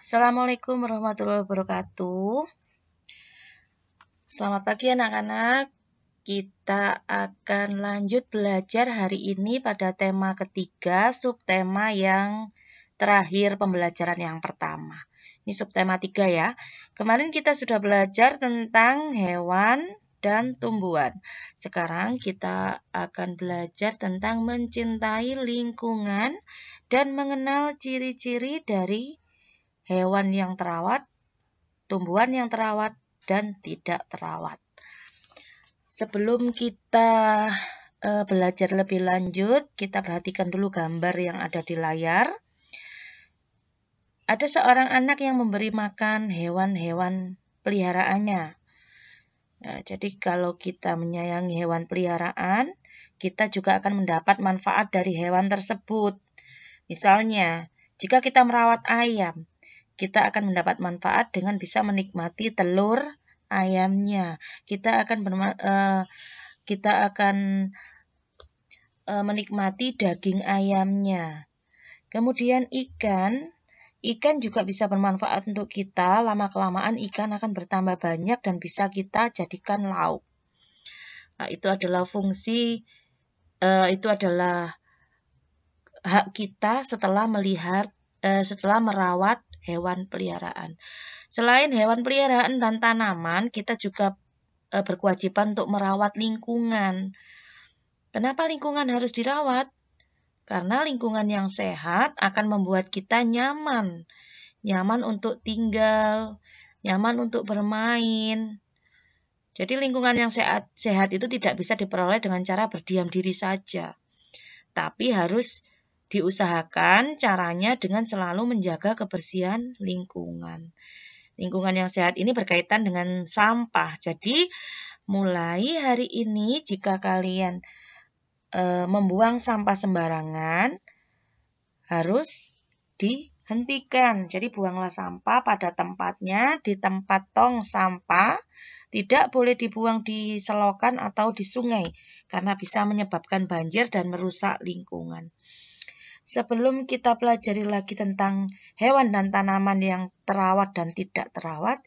Assalamualaikum warahmatullahi wabarakatuh. Selamat pagi anak-anak. Kita akan lanjut belajar hari ini pada tema ketiga, subtema yang terakhir pembelajaran yang pertama. Ini subtema tiga ya. Kemarin kita sudah belajar tentang hewan dan tumbuhan. Sekarang kita akan belajar tentang mencintai lingkungan dan mengenal ciri-ciri dari hewan yang terawat, tumbuhan yang terawat, dan tidak terawat. Sebelum kita uh, belajar lebih lanjut, kita perhatikan dulu gambar yang ada di layar. Ada seorang anak yang memberi makan hewan-hewan peliharaannya. Nah, jadi kalau kita menyayangi hewan peliharaan, kita juga akan mendapat manfaat dari hewan tersebut. Misalnya, jika kita merawat ayam, kita akan mendapat manfaat dengan bisa menikmati telur ayamnya. Kita akan uh, kita akan uh, menikmati daging ayamnya. Kemudian ikan Ikan juga bisa bermanfaat untuk kita. Lama-kelamaan ikan akan bertambah banyak dan bisa kita jadikan lauk. Nah, itu adalah fungsi, uh, itu adalah hak kita setelah melihat, uh, setelah merawat hewan peliharaan. Selain hewan peliharaan dan tanaman, kita juga e, berkewajiban untuk merawat lingkungan. Kenapa lingkungan harus dirawat? Karena lingkungan yang sehat akan membuat kita nyaman. Nyaman untuk tinggal, nyaman untuk bermain, jadi lingkungan yang sehat, sehat itu tidak bisa diperoleh dengan cara berdiam diri saja, tapi harus Diusahakan caranya dengan selalu menjaga kebersihan lingkungan. Lingkungan yang sehat ini berkaitan dengan sampah. Jadi, mulai hari ini jika kalian e, membuang sampah sembarangan harus dihentikan. Jadi buanglah sampah pada tempatnya di tempat tong sampah. Tidak boleh dibuang di selokan atau di sungai karena bisa menyebabkan banjir dan merusak lingkungan. Sebelum kita pelajari lagi tentang hewan dan tanaman yang terawat dan tidak terawat,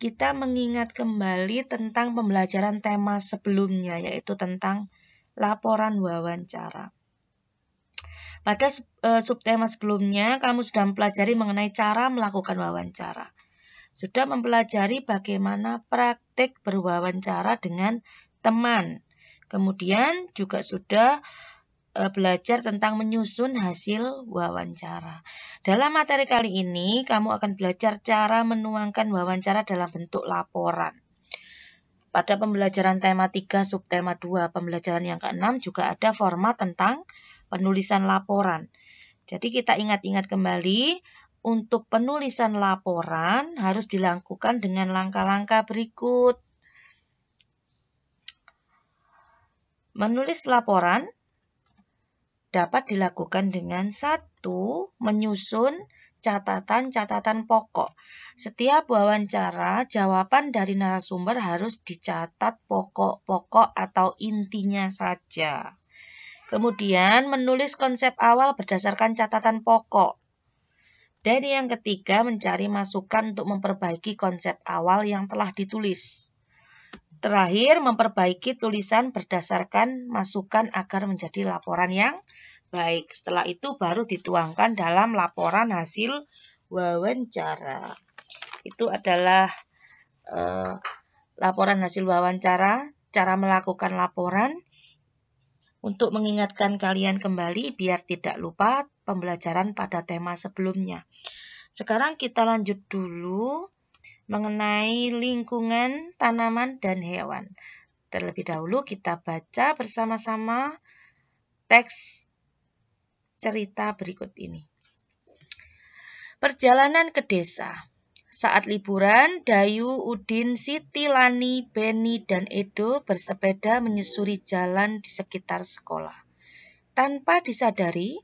kita mengingat kembali tentang pembelajaran tema sebelumnya, yaitu tentang laporan wawancara. Pada e, subtema sebelumnya, kamu sudah mempelajari mengenai cara melakukan wawancara. Sudah mempelajari bagaimana praktik berwawancara dengan teman. Kemudian juga sudah Eh, belajar tentang menyusun hasil wawancara. Dalam materi kali ini, kamu akan belajar cara menuangkan wawancara dalam bentuk laporan. Pada pembelajaran tema 3 subtema 2 pembelajaran yang ke-6 juga ada format tentang penulisan laporan. Jadi kita ingat-ingat kembali untuk penulisan laporan harus dilakukan dengan langkah-langkah berikut. Menulis laporan dapat dilakukan dengan satu menyusun catatan-catatan pokok. Setiap wawancara, jawaban dari narasumber harus dicatat pokok-pokok atau intinya saja. Kemudian menulis konsep awal berdasarkan catatan pokok. Dari yang ketiga, mencari masukan untuk memperbaiki konsep awal yang telah ditulis. Terakhir, memperbaiki tulisan berdasarkan masukan agar menjadi laporan yang baik. Setelah itu baru dituangkan dalam laporan hasil wawancara. Itu adalah eh, laporan hasil wawancara, cara melakukan laporan. Untuk mengingatkan kalian kembali biar tidak lupa pembelajaran pada tema sebelumnya. Sekarang kita lanjut dulu mengenai lingkungan, tanaman, dan hewan. Terlebih dahulu kita baca bersama-sama teks cerita berikut ini. Perjalanan ke desa. Saat liburan, Dayu, Udin, Siti, Lani, Beni, dan Edo bersepeda menyusuri jalan di sekitar sekolah. Tanpa disadari,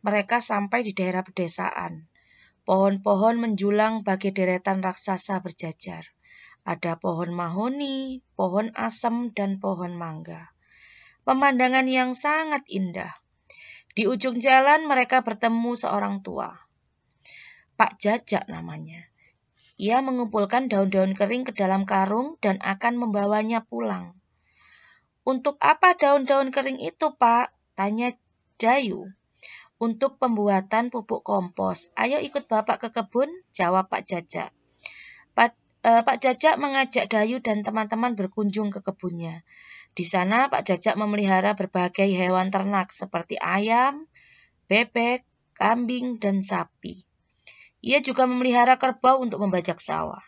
mereka sampai di daerah pedesaan. Pohon-pohon menjulang bagi deretan raksasa berjajar. Ada pohon mahoni, pohon asem, dan pohon mangga. Pemandangan yang sangat indah. Di ujung jalan mereka bertemu seorang tua. Pak Jajak namanya. Ia mengumpulkan daun-daun kering ke dalam karung dan akan membawanya pulang. Untuk apa daun-daun kering itu, Pak? Tanya Dayu untuk pembuatan pupuk kompos. Ayo ikut Bapak ke kebun, jawab Pak Jajak. Pak, eh, Pak Jajak mengajak Dayu dan teman-teman berkunjung ke kebunnya. Di sana Pak Jajak memelihara berbagai hewan ternak seperti ayam, bebek, kambing, dan sapi. Ia juga memelihara kerbau untuk membajak sawah.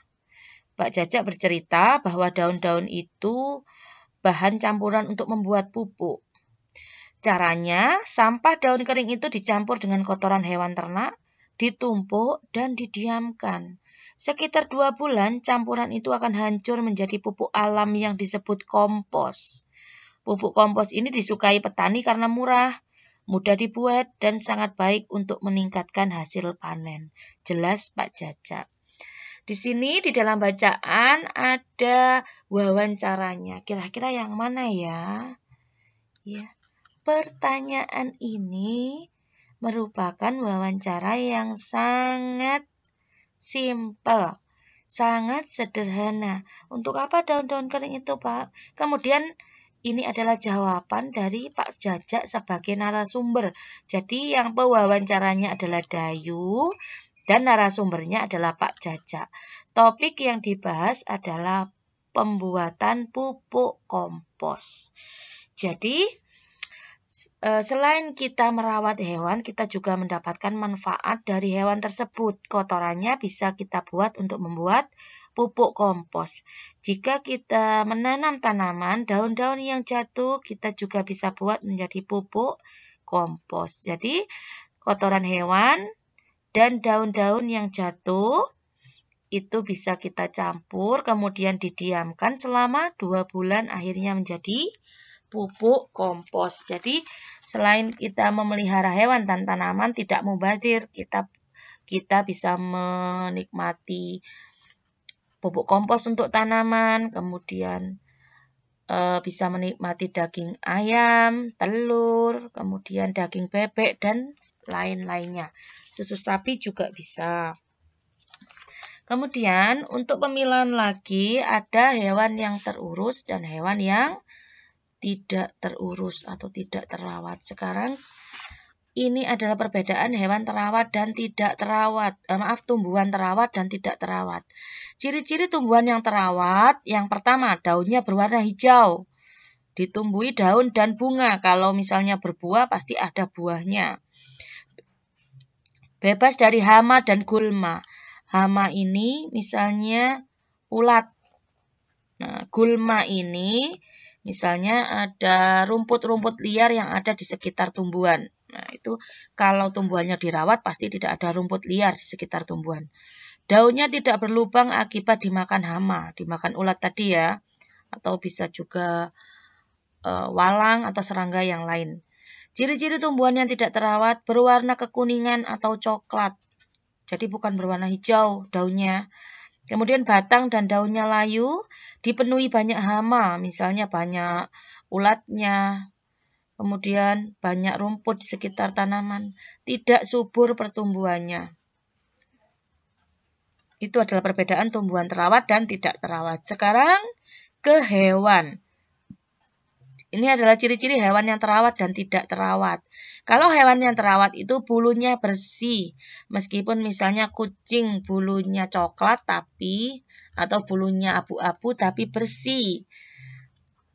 Pak Jajak bercerita bahwa daun-daun itu bahan campuran untuk membuat pupuk. Caranya, sampah daun kering itu dicampur dengan kotoran hewan ternak, ditumpuk, dan didiamkan. Sekitar dua bulan, campuran itu akan hancur menjadi pupuk alam yang disebut kompos. Pupuk kompos ini disukai petani karena murah, mudah dibuat, dan sangat baik untuk meningkatkan hasil panen. Jelas Pak Jajak. Di sini di dalam bacaan ada wawancaranya. Kira-kira yang mana ya? Ya. Pertanyaan ini merupakan wawancara yang sangat simple, sangat sederhana. Untuk apa daun-daun kering itu, Pak? Kemudian ini adalah jawaban dari Pak Jajak sebagai narasumber. Jadi yang pewawancaranya adalah Dayu dan narasumbernya adalah Pak Jajak. Topik yang dibahas adalah pembuatan pupuk kompos. Jadi Eh, selain kita merawat hewan, kita juga mendapatkan manfaat dari hewan tersebut. Kotorannya bisa kita buat untuk membuat pupuk kompos. Jika kita menanam tanaman, daun-daun yang jatuh kita juga bisa buat menjadi pupuk kompos. Jadi, kotoran hewan dan daun-daun yang jatuh itu bisa kita campur, kemudian didiamkan selama dua bulan, akhirnya menjadi pupuk kompos. Jadi selain kita memelihara hewan dan tanaman tidak mubazir, kita kita bisa menikmati pupuk kompos untuk tanaman, kemudian e, bisa menikmati daging ayam, telur, kemudian daging bebek dan lain-lainnya. Susu sapi juga bisa. Kemudian untuk pemilihan lagi ada hewan yang terurus dan hewan yang tidak terurus atau tidak terawat. Sekarang ini adalah perbedaan hewan terawat dan tidak terawat. Eh, maaf, tumbuhan terawat dan tidak terawat. Ciri-ciri tumbuhan yang terawat, yang pertama daunnya berwarna hijau. Ditumbuhi daun dan bunga. Kalau misalnya berbuah pasti ada buahnya. Bebas dari hama dan gulma. Hama ini misalnya ulat. Nah, gulma ini Misalnya ada rumput-rumput liar yang ada di sekitar tumbuhan. Nah, itu kalau tumbuhannya dirawat pasti tidak ada rumput liar di sekitar tumbuhan. Daunnya tidak berlubang akibat dimakan hama, dimakan ulat tadi ya, atau bisa juga e, walang atau serangga yang lain. Ciri-ciri tumbuhan yang tidak terawat berwarna kekuningan atau coklat. Jadi bukan berwarna hijau daunnya, Kemudian batang dan daunnya layu, dipenuhi banyak hama, misalnya banyak ulatnya, kemudian banyak rumput di sekitar tanaman, tidak subur pertumbuhannya. Itu adalah perbedaan tumbuhan terawat dan tidak terawat. Sekarang ke hewan. Ini adalah ciri-ciri hewan yang terawat dan tidak terawat. Kalau hewan yang terawat itu bulunya bersih, meskipun misalnya kucing bulunya coklat tapi atau bulunya abu-abu tapi bersih.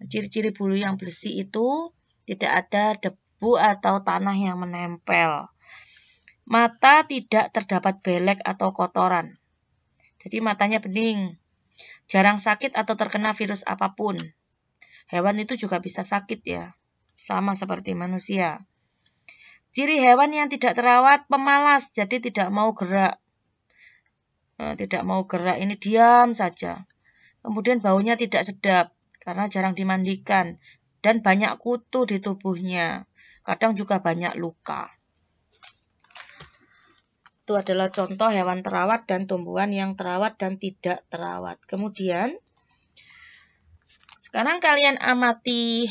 Ciri-ciri bulu yang bersih itu tidak ada debu atau tanah yang menempel. Mata tidak terdapat belek atau kotoran. Jadi matanya bening. Jarang sakit atau terkena virus apapun Hewan itu juga bisa sakit ya, sama seperti manusia. Ciri hewan yang tidak terawat, pemalas, jadi tidak mau gerak. Eh, tidak mau gerak, ini diam saja. Kemudian baunya tidak sedap, karena jarang dimandikan. Dan banyak kutu di tubuhnya. Kadang juga banyak luka. Itu adalah contoh hewan terawat dan tumbuhan yang terawat dan tidak terawat. Kemudian, sekarang kalian amati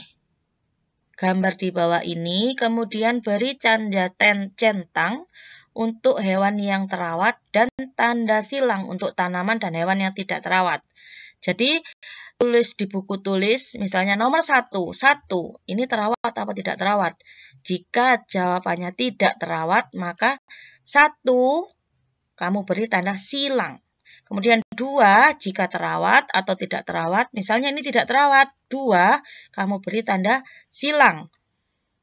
gambar di bawah ini, kemudian beri canda ten, centang untuk hewan yang terawat dan tanda silang untuk tanaman dan hewan yang tidak terawat. Jadi tulis di buku tulis misalnya nomor satu, satu ini terawat apa tidak terawat. Jika jawabannya tidak terawat maka satu kamu beri tanda silang. Kemudian Dua, jika terawat atau tidak terawat, misalnya ini tidak terawat, dua, kamu beri tanda silang.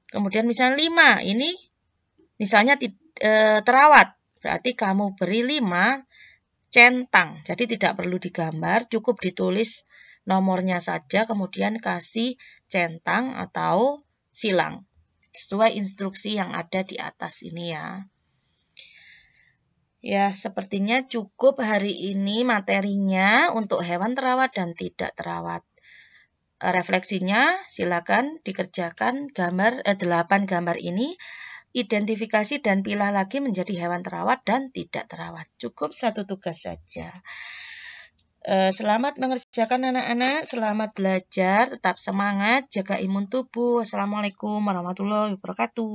Kemudian misalnya lima, ini misalnya e, terawat, berarti kamu beri lima centang. Jadi tidak perlu digambar, cukup ditulis nomornya saja, kemudian kasih centang atau silang. Sesuai instruksi yang ada di atas ini ya. Ya, sepertinya cukup hari ini materinya untuk hewan terawat dan tidak terawat. Eh, refleksinya silakan dikerjakan gambar eh, 8 gambar ini identifikasi dan pilih lagi menjadi hewan terawat dan tidak terawat. Cukup satu tugas saja. Eh, selamat mengerjakan anak-anak, selamat belajar, tetap semangat, jaga imun tubuh. Assalamualaikum warahmatullahi wabarakatuh.